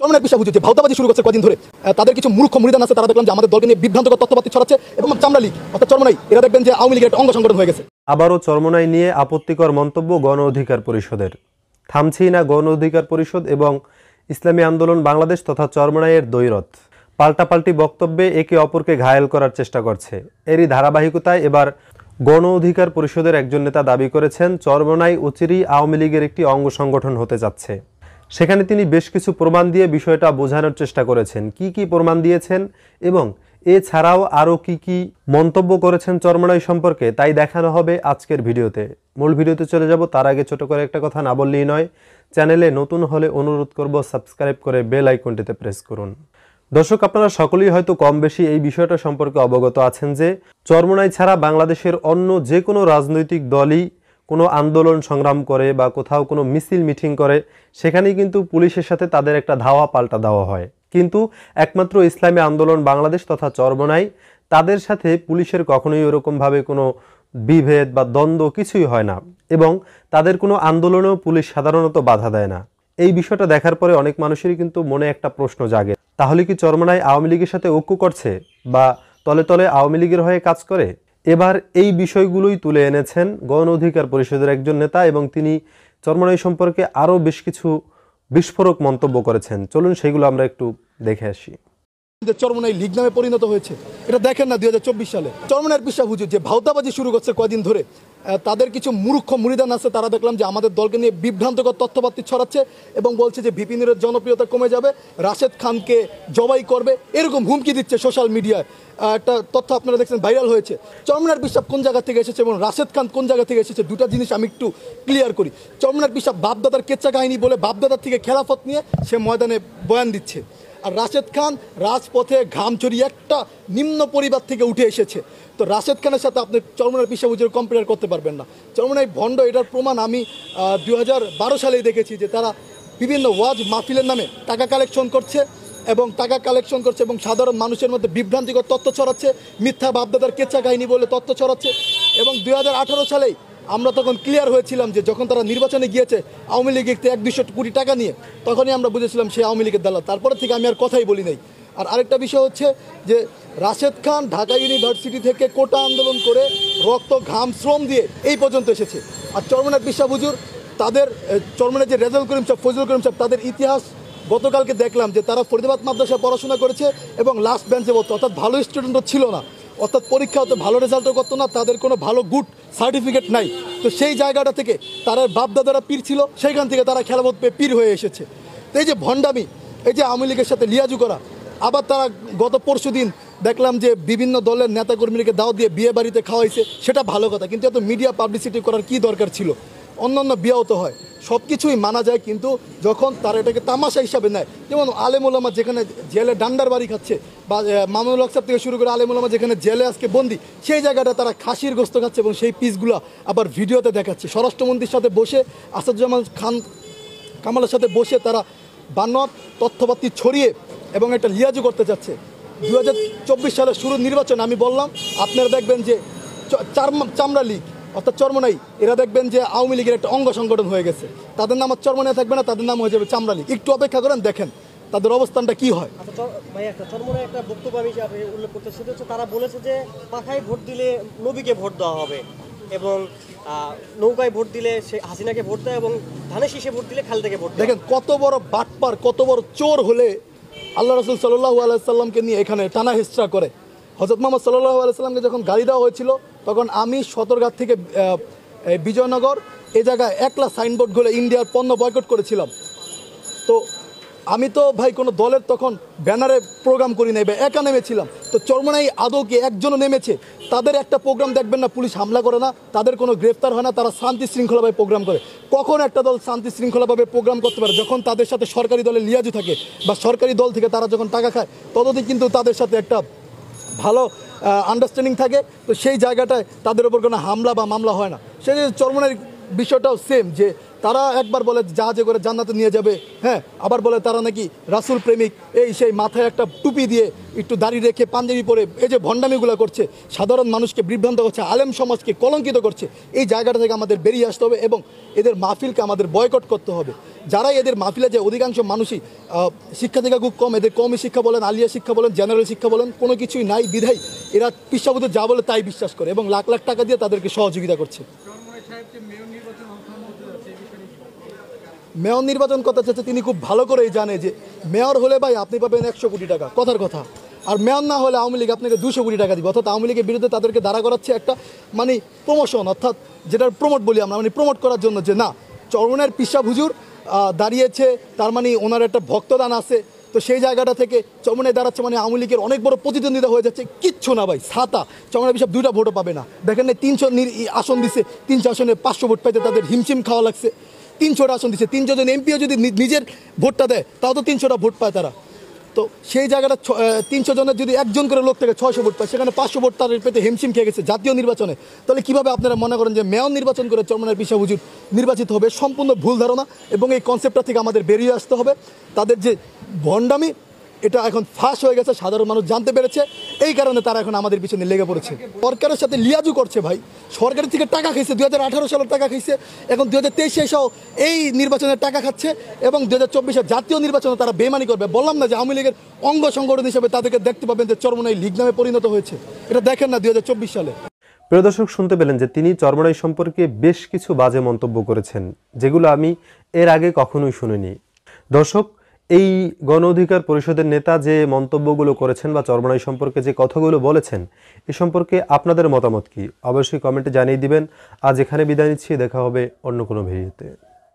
চরম এক বিষয় বুঝেছে ভাউতাবাজি শুরু করছে কদিন ধরে তাদের কিছু মূর্খ মুরিদান আছে তারা দেখলাম যে আমাদের দলকে নিয়ে বিভ্রান্তকর তত্ত্বপাতি ছড়াচ্ছে এবং চামড়া লীগ অর্থাৎ চরমনাই এরা দেখবেন যে আওয়ামী লীগের একটা অঙ্গ সংগঠন হয়ে গেছে আবারও চরমনাই নিয়ে আপত্তিকর মন্তব্য গণ অধিকার পরিষদের থামছেই না গণ অধিকার পরিষদ এবং ইসলামী আন্দোলন বাংলাদেশ তথা চরমনাইয়ের দৈরথ পাল্টাপাল্টি বক্তব্যে একে অপরকে ঘায়েল করার চেষ্টা করছে এরই ধারাবাহিকতায় এবার গণ অধিকার পরিষদের একজন নেতা দাবি করেছেন চরমনাই উচিরি আওয়ামী লীগের একটি অঙ্গ সংগঠন হতে যাচ্ছে সেখানে তিনি বেশ কিছু প্রমাণ দিয়ে বিষয়টা বোঝানোর চেষ্টা করেছেন কি কি প্রমাণ দিয়েছেন এবং এছাড়াও আরও কি কি মন্তব্য করেছেন চর্মনাই সম্পর্কে তাই দেখানো হবে আজকের ভিডিওতে মূল ভিডিওতে চলে যাব তার আগে ছোট করে একটা কথা না বললেই নয় চ্যানেলে নতুন হলে অনুরোধ করব সাবস্ক্রাইব করে বেল আইকনটিতে প্রেস করুন দর্শক আপনারা সকলেই হয়তো কম বেশি এই বিষয়টা সম্পর্কে অবগত আছেন যে চরমনাই ছাড়া বাংলাদেশের অন্য যে কোনো রাজনৈতিক দলই কোনো আন্দোলন সংগ্রাম করে বা কোথাও কোনো মিছিল মিটিং করে সেখানেই কিন্তু পুলিশের সাথে তাদের একটা ধাওয়া পাল্টা দেওয়া হয় কিন্তু একমাত্র ইসলামী আন্দোলন বাংলাদেশ তথা চরবনাই তাদের সাথে পুলিশের কখনোই ওরকমভাবে কোনো বিভেদ বা দ্বন্দ্ব কিছুই হয় না এবং তাদের কোনো আন্দোলনেও পুলিশ সাধারণত বাধা দেয় না এই বিষয়টা দেখার পরে অনেক মানুষেরই কিন্তু মনে একটা প্রশ্ন জাগে তাহলে কি চরমনায় আওয়ামী লীগের সাথে ঐক্য করছে বা তলে তলে আওয়ামী লীগের হয়ে কাজ করে এবার এই বিষয়গুলোই তুলে এনেছেন গণ অধিকার পরিষদের একজন নেতা এবং তিনি চর্মনাই সম্পর্কে আরও বেশ কিছু বিস্ফোরক মন্তব্য করেছেন চলুন সেগুলো আমরা একটু দেখে আসি চর্মনাই লিগ নামে পরিণত হয়েছে এটা দেখেন না দুই সালে চরমনার বিশ্বাস হুজুর যে ভাওতাবাজি শুরু করছে কয়দিন ধরে তাদের কিছু মূর্খ মুড়িদান আছে তারা দেখলাম যে আমাদের দলকে নিয়ে বিভ্রান্তকর তথ্যপাতি ছড়াচ্ছে এবং বলছে যে ভিপিনের জনপ্রিয়তা কমে যাবে রাশেদ খানকে জবাই করবে এরকম হুমকি দিচ্ছে সোশ্যাল মিডিয়ায় একটা তথ্য আপনারা দেখছেন ভাইরাল হয়েছে চরমিনার বিশ্বাস কোন জায়গা থেকে এসেছে এবং রাশেদ খান কোন জায়গা থেকে এসেছে দুটা জিনিস আমি একটু ক্লিয়ার করি চরমিনার বিশ্বাস বাপদাদার কেচ্চা কাহিনী বলে বাপদাদার থেকে খেলাফত নিয়ে সে ময়দানে বয়ান দিচ্ছে আর রাশেদ খান রাজপথে ঘাম চড়িয়ে একটা নিম্ন পরিবার থেকে উঠে এসেছে তো রাশেদ খানের সাথে আপনি চরমনার পিসা কম্পেয়ার করতে পারবেন না চরমনাই ভণ্ড এটার প্রমাণ আমি দু সালেই দেখেছি যে তারা বিভিন্ন ওয়াজ মাহফিলের নামে টাকা কালেকশন করছে এবং টাকা কালেকশন করছে এবং সাধারণ মানুষের মধ্যে বিভ্রান্তিকর তথ্য ছড়াচ্ছে মিথ্যা বাপদাদার কেচা কাহিনী বলে তথ্য ছড়াচ্ছে এবং দু সালেই আমরা তখন ক্লিয়ার হয়েছিলাম যে যখন তারা নির্বাচনে গিয়েছে আওয়ামী লীগ একটি এক দুশো কোটি টাকা নিয়ে তখনই আমরা বুঝেছিলাম সে আওয়ামী লীগের দালাল তারপরে থেকে আমি আর কথাই বলি নাই আর আরেকটা বিষয় হচ্ছে যে রাশেদ খান ঢাকা ইউনিভার্সিটি থেকে কোটা আন্দোলন করে রক্ত ঘাম শ্রম দিয়ে এই পর্যন্ত এসেছে আর চর্মনাথ বিশ্বাস তাদের চর্মনাথ যে রেজাল করিম সাহেব ফজল করিম সাহেব তাদের ইতিহাস গতকালকে দেখলাম যে তারা ফরিদাবাদ মাদ্রাসায় পড়াশোনা করেছে এবং লাস্ট বেঞ্চে বলতো অর্থাৎ ভালো স্টুডেন্টও ছিল না অর্থাৎ পরীক্ষা অত ভালো রেজাল্টও করতো না তাদের কোনো ভালো গুড সার্টিফিকেট নাই তো সেই জায়গাটা থেকে তারা বাপদাদারা পীর ছিল সেইখান থেকে তারা খেলাবোধ পেয়ে পীর হয়ে এসেছে এই যে ভণ্ডামি এই যে আওয়ামী লীগের সাথে লিয়াজু করা আবার তারা গত পরশু দিন দেখলাম যে বিভিন্ন দলের নেতাকর্মীকে দাও দিয়ে বিয়ে বাড়িতে খাওয়াইছে সেটা ভালো কথা কিন্তু এত মিডিয়া পাবলিসিটি করার কি দরকার ছিল অন্যান্য বিয়াও তো হয় সব কিছুই মানা যায় কিন্তু যখন তারা এটাকে তামাশা হিসাবে নেয় যেমন আলেমুলামা যেখানে জেলে ডান্ডার বাড়ি খাচ্ছে বা মামুল হক থেকে শুরু করে আলিমুল আমার যেখানে জেলে আজকে বন্দি সেই জায়গাটা তারা খাসির গোস্ত খাচ্ছে এবং সেই পিসগুলো আবার ভিডিওতে দেখাচ্ছে স্বরাষ্ট্রমন্ত্রীর সাথে বসে আসাদুজ্জামান খান কামালের সাথে বসে তারা বানর তথ্যপাতি ছড়িয়ে এবং একটা লিয়াজু করতে চাচ্ছে দু হাজার সালের শুরুর নির্বাচন আমি বললাম আপনারা দেখবেন যে চামড়া লীগ অর্থাৎ চর্মনাই এরা দেখবেন যে আওয়ামী লীগের একটা অঙ্গ সংগঠন হয়ে গেছে তাদের নাম আর চর্মনাই থাকবে না তাদের নাম হয়ে যাবে চামড়া লীগ একটু অপেক্ষা করেন দেখেন তাদের অবস্থানটা কি হয় আচ্ছা, একটা বক্তব্য উল্লেখ তারা বলেছে যে পাখায় ভোট দিলে নবীকে ভোট দেওয়া হবে এবং নৌকায় ভোট দিলে সে হাসিনাকে ভোট দেয় এবং ধানের শীষে ভোট দিলে খাল থেকে ভোট দেখেন কত বড় বাটপার কত বড় চোর হলে আল্লাহ রসুল সাল্লাহ আলাইসাল্লামকে নিয়ে এখানে টানা হিস্ট্রা করে হজরত মোহাম্মদ সাল্লাহ আলাইসাল্লামকে যখন গাড়ি দেওয়া হয়েছিল তখন আমি সতর্ঘাত থেকে বিজয়নগর এ জায়গায় একলা সাইনবোর্ড গুলো ইন্ডিয়ার পণ্য বয়কট করেছিলাম তো আমি তো ভাই কোনো দলের তখন ব্যানারে প্রোগ্রাম করি নাই বা একা নেমেছিলাম তো চরমনাই আদৌ কি একজনও নেমেছে তাদের একটা প্রোগ্রাম দেখবেন না পুলিশ হামলা করে না তাদের কোনো গ্রেফতার হয় না তারা শান্তি শৃঙ্খলাভাবে প্রোগ্রাম করে কখন একটা দল শান্তি শৃঙ্খলাভাবে প্রোগ্রাম করতে পারে যখন তাদের সাথে সরকারি দলে লিয়াজু থাকে বা সরকারি দল থেকে তারা যখন টাকা খায় ততদিন কিন্তু তাদের সাথে একটা ভালো আন্ডারস্ট্যান্ডিং থাকে তো সেই জায়গাটায় তাদের ওপর কোনো হামলা বা মামলা হয় না সেই চরমনাই বিষয়টাও সেম যে তারা একবার বলে জাহাজে করে জান্নাতে নিয়ে যাবে হ্যাঁ আবার বলে তারা নাকি রাসুল প্রেমিক এই সেই মাথায় একটা টুপি দিয়ে একটু দাড়ি রেখে পাঞ্জাবি পরে এই যে ভণ্ডামিগুলো করছে সাধারণ মানুষকে বিভ্রান্ত করছে আলেম সমাজকে কলঙ্কিত করছে এই জায়গাটা থেকে আমাদের বেরিয়ে আসতে হবে এবং এদের মাহফিলকে আমাদের বয়কট করতে হবে যারাই এদের মাহফিলে যে অধিকাংশ মানুষই শিক্ষা থেকে খুব কম এদের কমই শিক্ষা বলেন আলিয়া শিক্ষা বলেন জেনারেল শিক্ষা বলেন কোনো কিছুই নাই বিধাই এরা পিসাবুদের যা বলে তাই বিশ্বাস করে এবং লাখ লাখ টাকা দিয়ে তাদেরকে সহযোগিতা করছে মেয়র নির্বাচন কথা চাচ্ছে তিনি খুব ভালো করেই জানে যে মেয়র হলে ভাই আপনি পাবেন একশো কোটি টাকা কথার কথা আর মেয়র না হলে আওয়ামী লীগ আপনাকে দুশো কোটি টাকা দিবে অর্থাৎ আওয়ামী লীগের বিরুদ্ধে তাদেরকে দাঁড়া করাচ্ছে একটা মানে প্রমোশন অর্থাৎ যেটার প্রমোট বলি আমরা মানে প্রমোট করার জন্য যে না চরমনের পিসা ভুজুর দাঁড়িয়েছে তার মানে ওনার একটা ভক্তদান আছে তো সেই জায়গাটা থেকে চমনে দাঁড়াচ্ছে মানে আওয়ামী লীগের অনেক বড় প্রতিদ্বন্দ্বিতা হয়ে যাচ্ছে কিচ্ছু না ভাই সাতা চমনে বিশাপ দুইটা ভোটও পাবে না দেখেন না তিনশো আসন দিছে তিনশো আসনে পাঁচশো ভোট পাইতে তাদের হিমশিম খাওয়া লাগছে তিনশোটা আসন দিচ্ছে তিনশোজন এমপিও যদি নিজের ভোটটা দেয় তাও তো তিনশোটা ভোট পায় তারা তো সেই জায়গাটা ছ তিনশো জনের যদি একজন করে লোক থেকে ছয়শো ভোট পায় সেখানে পাঁচশো ভোট তার পেতে হিমশিম খেয়ে গেছে জাতীয় নির্বাচনে তাহলে কীভাবে আপনারা মনে করেন যে মেয়র নির্বাচন করে চরমনার পিসা হুজুর নির্বাচিত হবে সম্পূর্ণ ভুল ধারণা এবং এই কনসেপ্টটা থেকে আমাদের বেরিয়ে আসতে হবে তাদের যে ভণ্ডামি এটা এখন ফাঁস হয়ে গেছে সাধারণ মানুষ জানতে পেরেছে এই কারণে তারা এখন আমাদের পিছনে লেগে পড়েছে সরকারের সাথে লিয়াজু করছে ভাই সরকারের থেকে টাকা খাইছে দু সালের টাকা খাইছে এখন দু হাজার তেইশে সহ এই নির্বাচনের টাকা খাচ্ছে এবং দু হাজার চব্বিশের জাতীয় নির্বাচনে তারা বেমানি করবে বললাম না যে আওয়ামী লীগের অঙ্গ সংগঠন হিসেবে তাদেরকে দেখতে পাবেন যে চরমনাই লীগ নামে পরিণত হয়েছে এটা দেখেন না দু সালে প্রিয় দর্শক শুনতে পেলেন যে তিনি চরমনাই সম্পর্কে বেশ কিছু বাজে মন্তব্য করেছেন যেগুলো আমি এর আগে কখনোই শুনিনি দর্শক এই গণ অধিকার পরিষদের নেতা যে মন্তব্যগুলো করেছেন বা চরমনাই সম্পর্কে যে কথাগুলো বলেছেন এ সম্পর্কে আপনাদের মতামত কি অবশ্যই কমেন্টে জানিয়ে দিবেন আজ এখানে বিদায় নিচ্ছি দেখা হবে অন্য কোনো ভিডিওতে